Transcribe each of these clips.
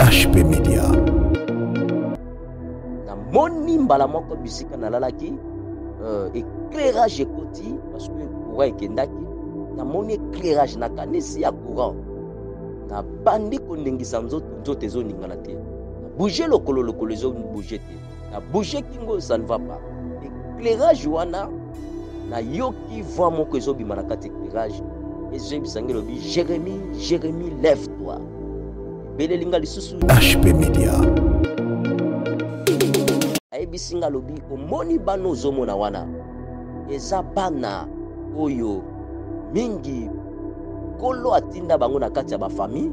hp media namoni mbala moko bisika nalalaki uh, éclairage ekoti parce que courant ekendaki namoni éclairage nakanisi ya courant nabandi kondengisa nzoto nzoto ezoningana te nabouge lokolo lokolo ezobouge te nabouge kingo ça ne va pas éclairage wana nayoki voi moko ezobima na kati éclairage ezoyebisa nge elobi jérémi jérémi lève toi abelelinga lisusu hp media ayebisi nga alobi omoni bana ozomona wana eza bana oyo mingi nkolo atinda bango na kati ya bafamile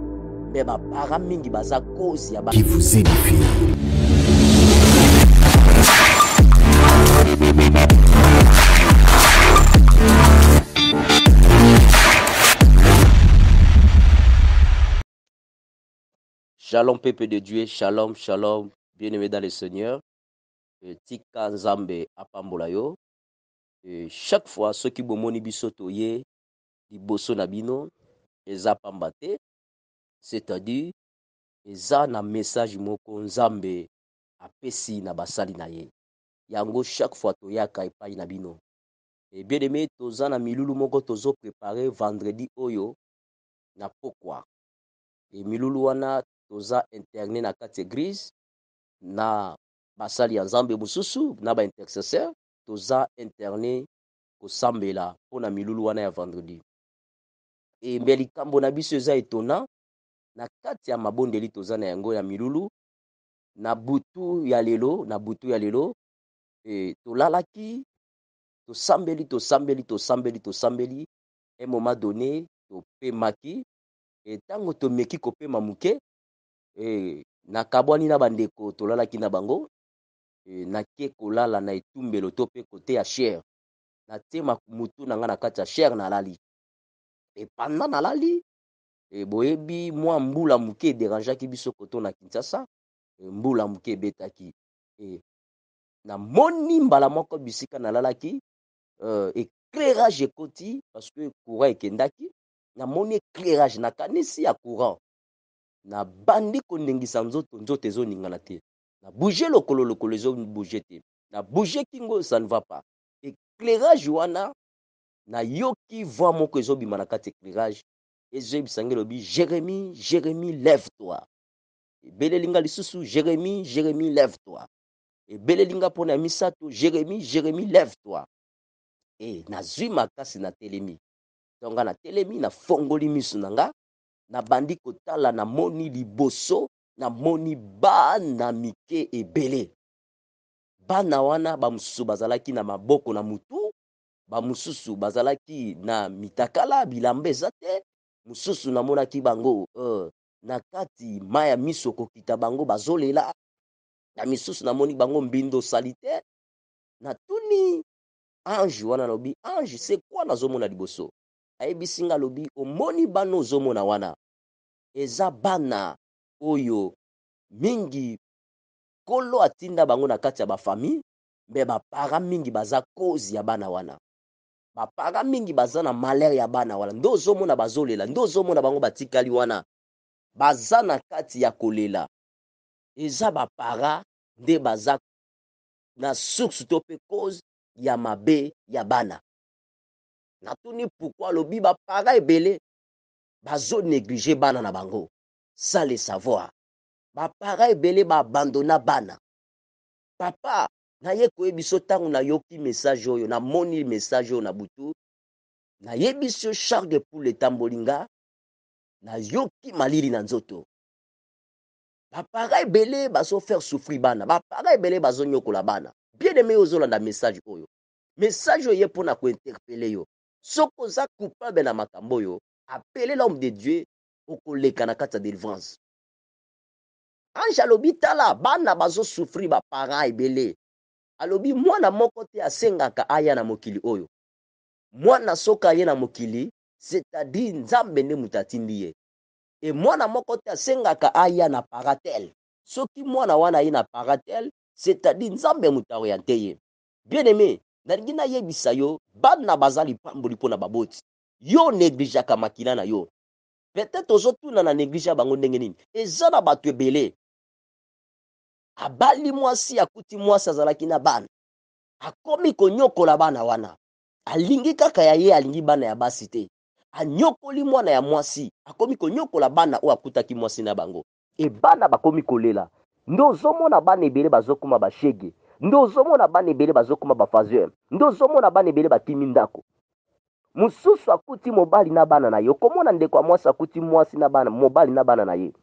me bapara mingi baza kozi ya ba... Shalom, pepe de Dieu. Shalom, shalom. bien aimé dans le Seigneur. Euh, Tika Zambé, Apambolayo. Euh, chaque fois, ceux qui bomoni bisotoye, di boso nabino, eza pambate. C'est-à-dire, eza na message moko konzambe apesi na basali ye. Yango chaque fois to epai na Et bien aimé toza na milulu moko tozo préparer vendredi oyo na pokwa. Et milulu wana toza interne na kati ya eglize na basali ya nzambe mosusu na baintercesseur toza interne kosambela mpona milulu wana ya vendredi me likambo na biso eza etona na kati ya mabondeli toza na yango ya milulu na butu ya lelo na butu ya lelo e, tolalaki tosambeli tosambeli tosambeli tosambeli un moment donné topemaki ntango tomeki kopema moke e, nakabwani na bandeko tolalaki na bango e, nake kolala na etumbelo to mpe kote ya shere natema motu na ngai na kati ya shere nalali epanda nalali e, boyebi mwa mbula moke ederangeaki biso koto na kinshasa e, mbula moke ebetaki e, namoni mbala moko bisika nalalaki uh, éclairage ekoti parce que courant ekendaki namoni éclairage nakanisi ya courant nabandi kondengisa nzoto nzoto ezoningana te nabouge lokolo lokolo ezobouge te nabouge kingo ça ne va pas éclairage wana nayoki voix moko ezobima na kati éclairage ezoyebisa ngai elobi jérémi jérémi lève toi ebeleli nga lisusu jérémi jérémi lève toi ebeleli nga mpona ya misato jérémi jérémi lève toi e eh, nazwi makasi natelemi ntonga natelemi nafongoli miso na nga nabandi kotala namoni liboso namoni bana mike ebele bana wana bamosusu bazalaki na maboko na mutu bamosusu bazalaki na mitakala bilamba eza te mosusu namonaki bango uh, na kati mai ya miso kokita bango bazolela na misusu namoni bango mbindo osali te natuni ange wana nalobi ange se kwa nazomona liboso ayebisi nga alobi omoni bana ozomona wana eza bana oyo mingi nkolo atinda bango na kati ya bafamille me bapara mingi baza kozi ya bana wana bapara mingi baza na malere ya bana wana nde ozomona bazolela nde ozomona bango batikali wana baza na kati ya kolela eza bapara nde baza na source to mpe cause ya mabe ya bana natuni pourquoi alobi bapara ebele bazoneglije bana na bango ça le savoir bapara ba abandonna bana papa naye koyebiso ntango yoki message oyo moni message oyo na butu biso charge de tambolinga, na yoki malili na nzoto bapara ebele faire souffrir bana bapara ebele la bana bien aime ozolanda message oyo message oyo ye mpo na kointerpele yo Soko za coupable na makambo yo, l'homme de dieu okoleka na kata ya délivrance ange alobi tala bana ba baparent ebele alobi mwana moko te asengaka aya na mokili oyo mwana soka yena na mokili c'est-à-dire nzambe nde moto e mwana moko te asengaka aya na paratel soki mwana wana yena na paratel c'est-à-dire nzambe muta bien aimé nalingi nayebisa yo bana baza lipamboli mpo na baboti yo negligeaka makila na yo petetre ozotuna na neglige ya bango ndenge nini eza na bato ebele abali mwasi akuti mwasi azalaki na bana akomi konyokola bana wana alingi kaka ya ye alingi bana ya basi te anyokoli mwana ya mwasi akomi konyokola bana oyo akutaki mwasi na bango e bana bakomi kolela nde ozomona bana ebele bazokoma bashege nde ozomona bana ebele bazokoma bafaseur nde ozomona bana ebele batimi ndako mosusu akuti mobali na bana na ye okomona ndeko ya mwasi akuti mwasi na bana mobali na bana na ye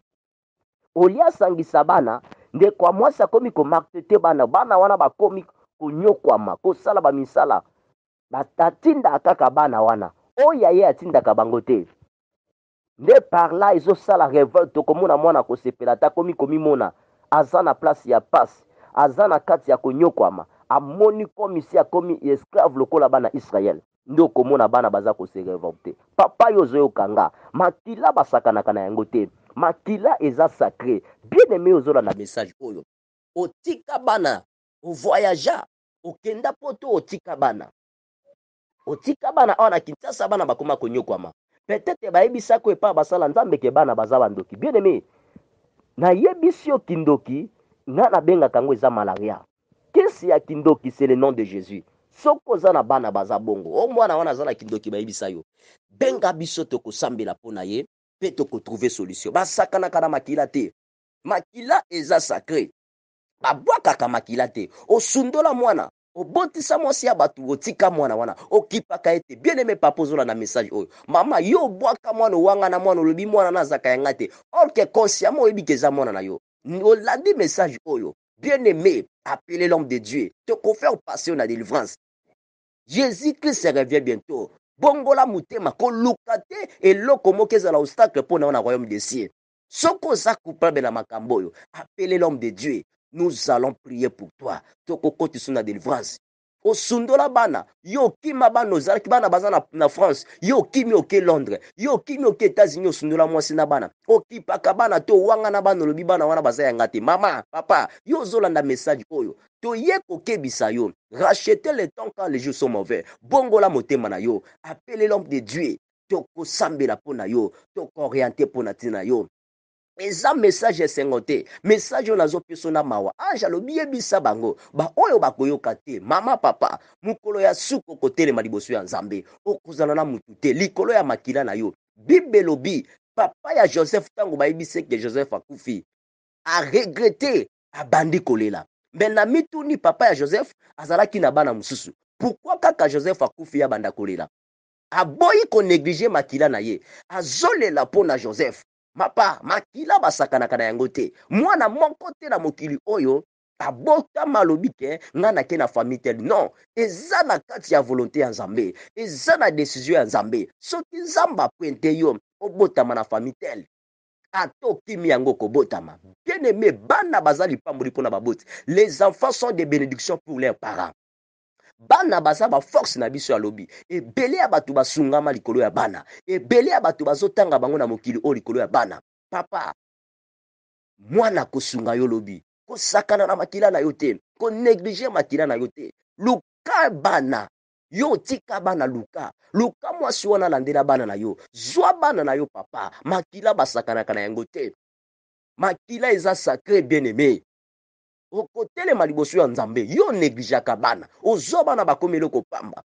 olia sangisa bana ndeko ya mwasi akomi komartete bana bana wana bakomi konyokwama kosala bamisala atindaka kaka bana wana oyo ye atindaka bango te nde parla ezosala revolte okomona mwana kosepela ata komi komimona aza na place ya pasi aza na kati ya konyokwama amoni komisi akomi esclave lokola bana israele nde okomona bana baza koserevolte papa yo ozoyokanga makila basakanaka na yango te makila eza sacré bien aimé ozolanda message oyo otika bana ovoyagea okenda mpo to otika bana otika bana awa na kinshasa bana bakoma konyokwama petetre bayebisako epai basala nzambe ke bana baza bandoki bien aimé nayebisi yo kindoki Nana benga bengaka eza malaria kesi kindo kindoki c'est le nom de jésus Soko za na bana baza bongo o oh, mwana wana za na kindoki yo benga biso tokosambela ponaye, ponaye ye mpe tokotrouve solution Ba na makila te makila eza sacre babwakaka makila te osundola mwana o mwasi ya o otika mwana wana okipaka ete bieneme papa ozola na message oyo mama yo obwaka mwana wanga na mwana olobi mwana na azaka yanga te orke mo ebi eza mwana na yo au-delà du message, oh bien-aimé, appelez l'homme de Dieu, te confère passer la délivrance. Jésus-Christ revient bientôt. bongola motema koluka te eloko moko ezala obstacle pour nous dans na royaume de ciel Soko sa coupable la makamboyo, oyo apele l'homme de dieu nous allons prier pour toi tokokotisa na délivrance osundola bana yo okima bana ozalaki bana baza na, france yo okimi ke londres yo okimi oke etats-unis osundola mwasi na bana okipaka to owanga na bana bana wana baza yanga mama papa yo ozolanda message oyo toye kokebisa yo rachete le temps quand les jours sont mauvais bongola motema na yo apele l'homme de dieu tokosambela la pona yo tokoriente mpo pona tina yo eza message esengo te message oyo a na mawa ange alobi yebisa bango baoyo bakoyoka te mama papa mokolo ya suki okotelema liboso en nzambe okozala na motu Li likolo ya makila na yo bibelobi papa ya joseph ntango se ke joseph a akufi bandi abandi kolela Ben na mituni papa ya joseph azalaki na bana mosusu Pourquoi kaka joseph akufi A kolela ko koneglige makila na ye la peau na joseph mapa makila basakana na yango Moi mwana mon te na mokili oyo abotama alobi ke ngai nake na famille tel. non eza na katia ya volonté ya nzambe eza na en ya nzambe soki zamba yom yo obotama na famille tele ata mi yango kobotama bien aimé bana baza lipamboli na les enfants sont des bénédictions pour leurs parents bana baza baforce na biso alobi ebele ya bato basungama likolo ya bana ebele ya bato bazotanga bango na mokili oyo likolo ya bana papa mwana kosunga yo lobi kosakana na makila na yo te koneglige makila na yo te luka bana yo tika bana luka luka mwasi wana alandela bana na yo zwa bana na yo papa makila basakanaka na yango te makila eza sacre bien aime okotelema liboso ya nzambe yo neglizaka bana ozo bana bakomi eloko pamba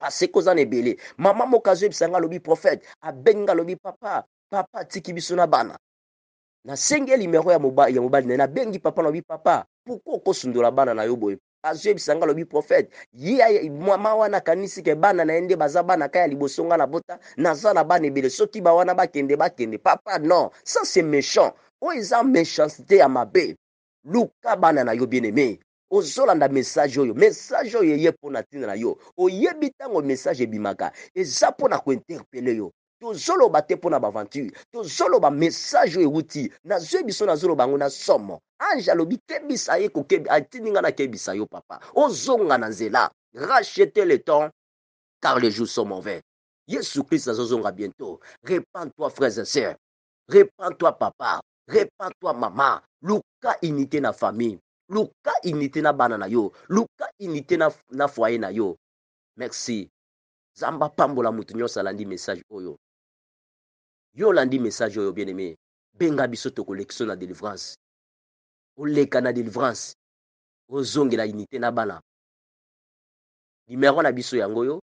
pase koza na ebele mama moko azoyebisanga alobi profete abenginga alobi papa papa atiki biso na bana nasengi elimero ya mobali moba, na ye nabengi papa nalobi papa pourkui okosundola bana na yo boye azoyebisanga alobi profete ye mama wana akanisike bana na ye nde baza bana ka ya liboso nga na bota naza na bana ebele soki bawana bakende bakende papa non ça c'est méchant oyo oh, eza méchanceté ya mabe luka bana na yo bien-aimé ozolanda message yo, message yo eye mpo na ntina na yo oyebi ntango message ebimaka eza mpo na kointerpele yo tozoloba te mpo na baventure tozoloba message oyo Na nazwi biso nazoloba yango na somo ange alobi kebisa ye atindi nga nakebisa yo papa ozonga na nzela rachete le temps car les jours sont mauvais jésus christ azozonga bientôt répand toi frères et sœurs répand toi papa Répands-toi, maman. Luka unité na famille. Luka unité na bana na yo. Luka unité na, na foyer na yo. Merci. Zamba pambola mutu nyonso alandi message oyo. Yo landi message oyo bien-aimé. Benga biso tokolekisa na délivrance. Oleka na délivrance. Ozongela unité na bana. Numéro na biso yango yo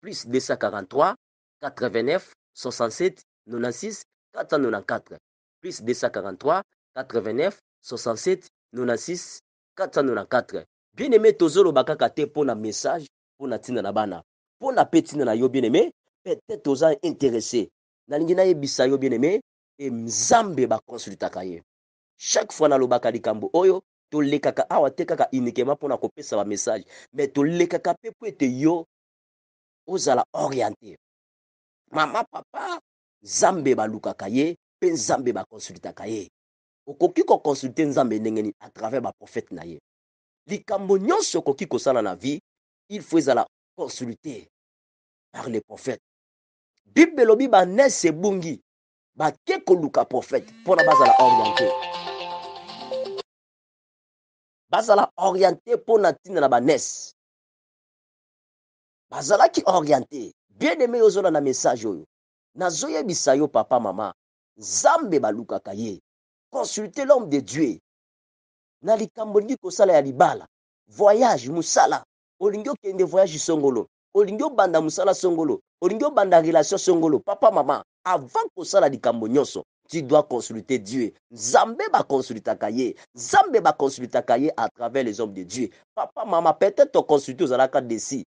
plus 243 89 67 96 494 plus 243 89 67 96 494 bien-aimé tozoloba bakaka te pour na message pour na tina na bana pour na la na yo bien-aimé peut-être toza intéressé nalingi nayebisa yo bien-aimé e nzambe bakonsultaka ye chaque fois bakali kambo oyo kaka awa te kaka unikema mpo na kopesa to le kaka pe peut ete yo ozala orienté maman papa nzambe luka ye mpe nzambe bakonsultaka ye okoki kokonsulte nzambe ndenge nini à travers baprofete na ye likambo nyonso okoki kosala na vie il faut ezala consulté par le prophète bible elobi banese ebungi bake koluka prophète mpona bazala orienté bazala orienté mpona ntina na banese bazalaki orienté bien aime yo ozona na message oyo nazoyebisa yo papa mama Zambé balukaka kaye. consultez l'homme de dieu Nali likambo olingi kosala ya libala voyage musala. Olingo kende voyage songolo Olingo banda musala songolo Olingo banda relation songolo papa maman, avant di likambo nyonso tu dois consulter dieu nzambe bakonsultaka ye nzambe bakonsultaka kaye à travers les hommes de dieu papa maman, peut-être la ozalaka si.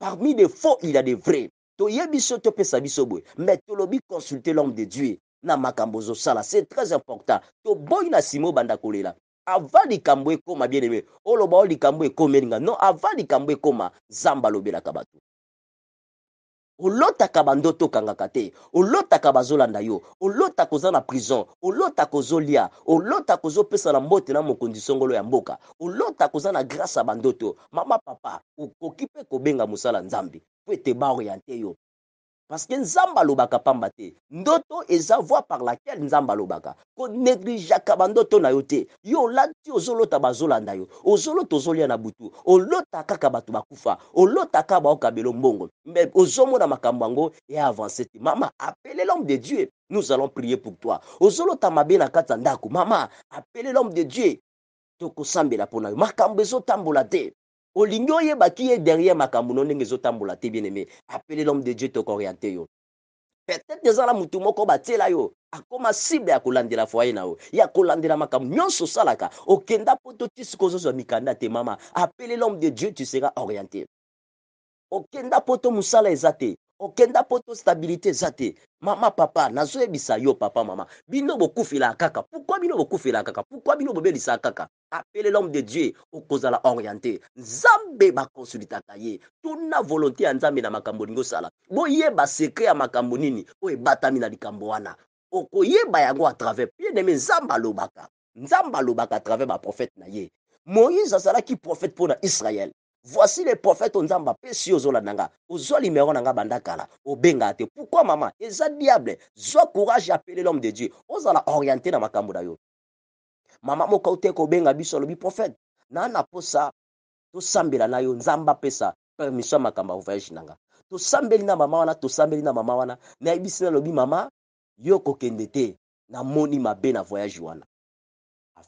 parmi les faux il y a des vrais toyebi so topesa biso boye me tolobi consulte l'homme de dieu na makambo ozosala c'est très important toboyi na nsima obanda kolela avant likambo ekoma bien aime oloba o likambo ekomi eninga non avant likambo ekoma nzambe alobelaka bato olotaka bandoto okangaka te olotaka bazolanda yo olotaka oza na prison olotaka ozolia olotaka ozopesa na mbote na mokonzi songolo ya mboka olotaka oza na grâce ya bandoto mama papa okoki mpe kobenga mosala nzambe po ete baoriente yo parce que nzambe alobaka pamba te ndoto eza voi par laquelle nzambe alobaka konegligeaka bandoto na yo te yo olati ozolota bazolanda yo ozolota ozolia na butu olota kaka bato bakufa olota kaka baokabela mbongo me ozomona makambo yango ya avance te mama apele l'homme de dieu nous allons prier pour toi Ozolo mabe na kati ya ndako mama apele l'homme de dieu tokosambela mpo na yo makambo ezotambola te olingi oyeba ki ye derrière ma no ndenge ezotambola te bien aimé apele l'homme de dieu tokoriente yo peut-être ezala motu moko batiela yo akoma cible ya kolandela foye na yo ya kolandela makambo nyonso osalaka okenda mpo to ti mikanda te mama apele l'homme de dieu tu seras orienté okenda poto to mosala okenda kenda tostabilité stabilité te mama papa nazoyebisa yo papa mama bino bokufelaka kaka pourkui bino la kaka pourquoi bino bobelisaka kaka apele l'homme de dieu okozala orienté nzambe bakonsultaka ye tuna volonté ya nzambe na makambo sala osala boyeba sekre ya makambo nini oyo ebatami na likambo wana okoyeba yango atravers piedeme nzambe alobaka nzambe alobaka travers baprofete na ye moïse azalaki qui prophète na Israël. voici le prophète nzambe apesi yo ozolanda nga ozwa limero na nga banda kala obengaka te pourkui mama eza diable zwa courage apele l'homme de dieu ozala orienté na makambo na yo mama moko auti kobenga biso alobi prophète na na posa tosambela na yo nzambe apesa permission ya makambo ya voyage na nga tosambeli na mama wana tosambeli na mama wana nayebisi na alobi mama yo kokende te namoni mabe na voyage wana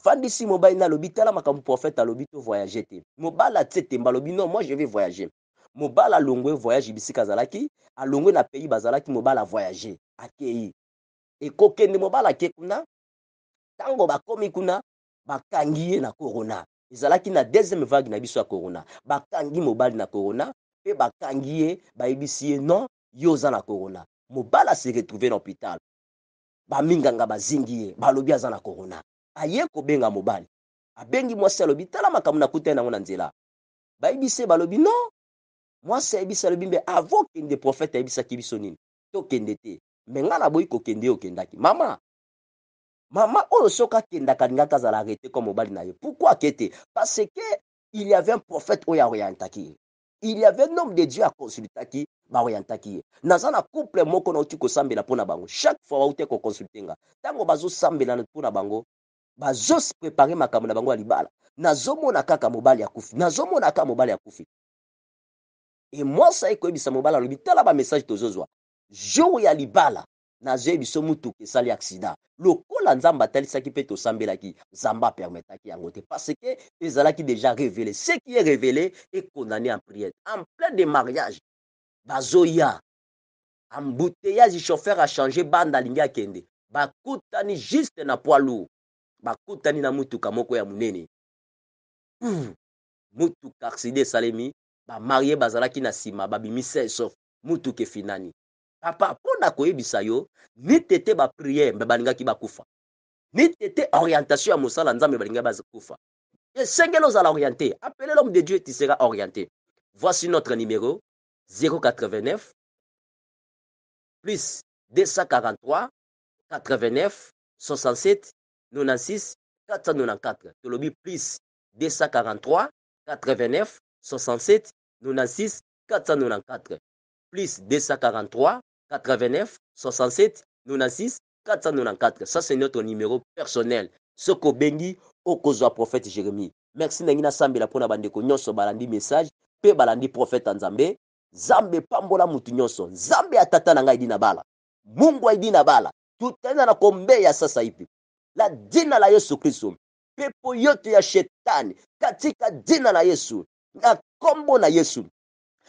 fandi mobali nalobi tala makambo prophète alobi to voyage te mobali atie temba non moi je vais voyager mobala alongwe voyage bisika a alongwe na pays bazalaki mobala voyage. akei ekokende mobala ake kuna ntango bakomi kuna bakangi ye na corona ezalaki na deuxième vague na biso ya corona bakangi mobali na corona Pe bakangi ye bayebisi ye non yo oza na corona se retrouve na hôpital baminganga bazingi ye balobi aza na corona aye kobenga mobali abengi mwasi alobi tala makambo kute yango na nzela bayebisi balobi non mwasi ayebisi alobi mbe avo kende profete ayebisaki biso nini tokende te me ngai naboyi kokende yo okendaki mama mama oyo soki akendaka alingaki azala arete ko mobali na ye pourkui ake parce ke il y avait un prophète oyo oya ye il y avait un homme de dieu akonsultaki ba ye naza na couple moko nauti kosambela mpo na bango chaque fois bauti kokonsulte nga Tango bazosambelana mpo na bango bazosi prepare makambo na bango ya libala nazomona kaka mobali kufi. nazomona kaka mobali akufi e mwasi ekoyebisa mobali alobi tala message tozozwa Jo ya libala nazoye biso mutuka esali aksida lokola nzambe atalisaki mpe tosambelaki nzambe apermetaki yango te parce ezala ezalaki déjà révélé ce qui est révélé est condamné en prière en plein de mariage bazoya embouteillage chauffeur change banda alingi akende bakutani juste na poids bakutani na mutuka moko ya monene mutuka akside esalemi bamarie bazalaki na nsima sof, sesof mutuka efinani papa mpona koyebisa yo tete ba bapriere mbe balingaki bakufa nete tete orientation ya mosala nzambe balingaki bakufa esengeli ozala orienté appele l'homme de dieu tu seras orienté voici notre numéro 089 plus 243 89 67 96 494. Tolobi plus 243 89 67 96 494. Plus 243 89 67 96 494. Ça, c'est notre numéro personnel. Soko Bengi, Okozwa prophète Jérémie. Merci Nangina ensemble pour la bande de balandi message. Pe balandi prophète Nzambe. Zambe pambola mutu nyonso. Zambe atatana na idina bala. Mungu Aidina na bala. Tutaenda na kombe ya sasa la jina la Yesu Kristo, pepo yote ya shetani katika jina la Yesu na kombo na Yesu,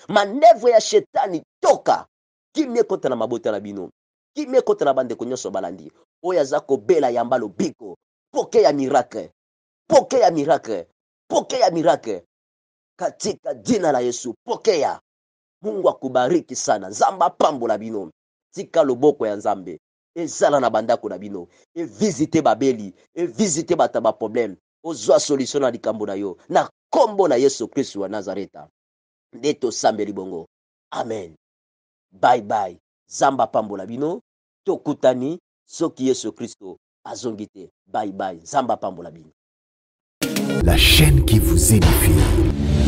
manevu ya shetani toka kimie kota na mabota na bino kimie kota na bandeko nyonso balandi oyo aza kobela yamba lobiko pokea miracle, pokea miracle, ya miracle katika jina la Yesu, pokea. Mungu akubariki sana. Nzambe apambola bino, tika loboko ya Nzambe ezala na bandako na bino evisite babeli evisite bato ya baproblème ozwa solution na likambo na yo na nkombo na yesu kristu wa nazareta nde tosambeli bongo amen baibai zamba apambola bino tokutani soki yesu kristo azongi te baibai zamba apambola bino la chaîne qui vous édifie